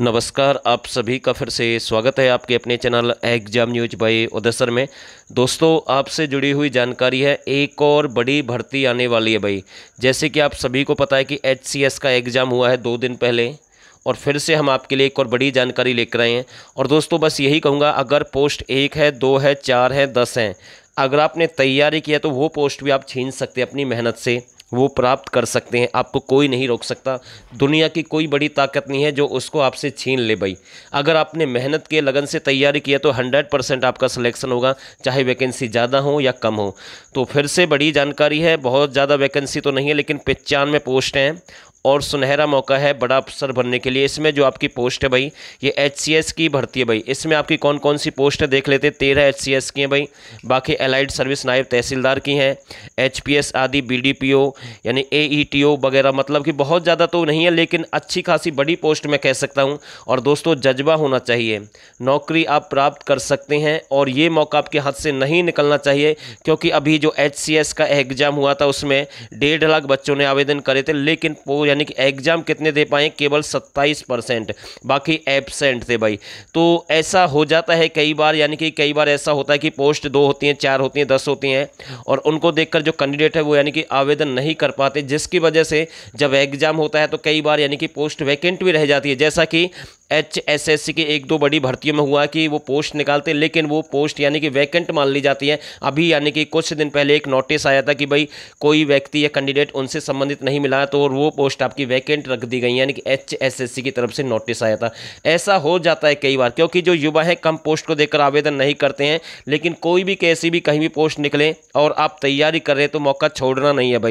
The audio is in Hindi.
नमस्कार आप सभी का फिर से स्वागत है आपके अपने चैनल एग्जाम न्यूज बाई उदसर में दोस्तों आपसे जुड़ी हुई जानकारी है एक और बड़ी भर्ती आने वाली है भाई जैसे कि आप सभी को पता है कि एच का एग्ज़ाम हुआ है दो दिन पहले और फिर से हम आपके लिए एक और बड़ी जानकारी लेकर आए हैं और दोस्तों बस यही कहूँगा अगर पोस्ट एक है दो है चार है दस हैं अगर आपने तैयारी किया तो वो पोस्ट भी आप छीन सकते हैं अपनी मेहनत से वो प्राप्त कर सकते हैं आपको कोई नहीं रोक सकता दुनिया की कोई बड़ी ताकत नहीं है जो उसको आपसे छीन ले भाई अगर आपने मेहनत के लगन से तैयारी किया तो हंड्रेड परसेंट आपका सिलेक्शन होगा चाहे वैकेंसी ज़्यादा हो या कम हो तो फिर से बड़ी जानकारी है बहुत ज़्यादा वैकेंसी तो नहीं है लेकिन पचानवे पोस्ट हैं और सुनहरा मौका है बड़ा अफसर बनने के लिए इसमें जो आपकी पोस्ट है भाई ये एच की भर्ती है भाई इसमें आपकी कौन कौन सी पोस्ट है देख लेते हैं तेरह एच की हैं भाई बाकी एलाइड सर्विस नायब तहसीलदार की हैं एच आदि बी यानी ए e वगैरह मतलब कि बहुत ज़्यादा तो नहीं है लेकिन अच्छी खासी बड़ी पोस्ट मैं कह सकता हूँ और दोस्तों जज्बा होना चाहिए नौकरी आप प्राप्त कर सकते हैं और ये मौका आपके हाथ से नहीं निकलना चाहिए क्योंकि अभी जो एच का एग्ज़ाम हुआ था उसमें डेढ़ लाख बच्चों ने आवेदन करे थे लेकिन यानी कि एग्ज़ाम कितने दे पाए केवल सत्ताईस परसेंट बाकी एबसेंट थे भाई तो ऐसा हो जाता है कई बार यानी कि कई बार ऐसा होता है कि पोस्ट दो होती हैं चार होती हैं दस होती हैं और उनको देखकर जो कैंडिडेट है वो यानी कि आवेदन नहीं कर पाते जिसकी वजह से जब एग्ज़ाम होता है तो कई बार यानी कि पोस्ट वैकेंट भी रह जाती है जैसा कि एच एस एस सी की एक दो बड़ी भर्तियों में हुआ कि वो पोस्ट निकालते हैं लेकिन वो पोस्ट यानी कि वैकेंट मान ली जाती है अभी यानी कि कुछ दिन पहले एक नोटिस आया था कि भाई कोई व्यक्ति या कैंडिडेट उनसे संबंधित नहीं मिला तो वो पोस्ट आपकी वैकेंट रख दी गई यानी कि एच एस एस सी की तरफ से नोटिस आया था ऐसा हो जाता है कई बार क्योंकि जो युवा है कम पोस्ट को देखकर आवेदन नहीं करते हैं लेकिन कोई भी कैसी भी कहीं भी पोस्ट निकले और आप तैयारी कर रहे हैं तो मौका छोड़ना नहीं है भाई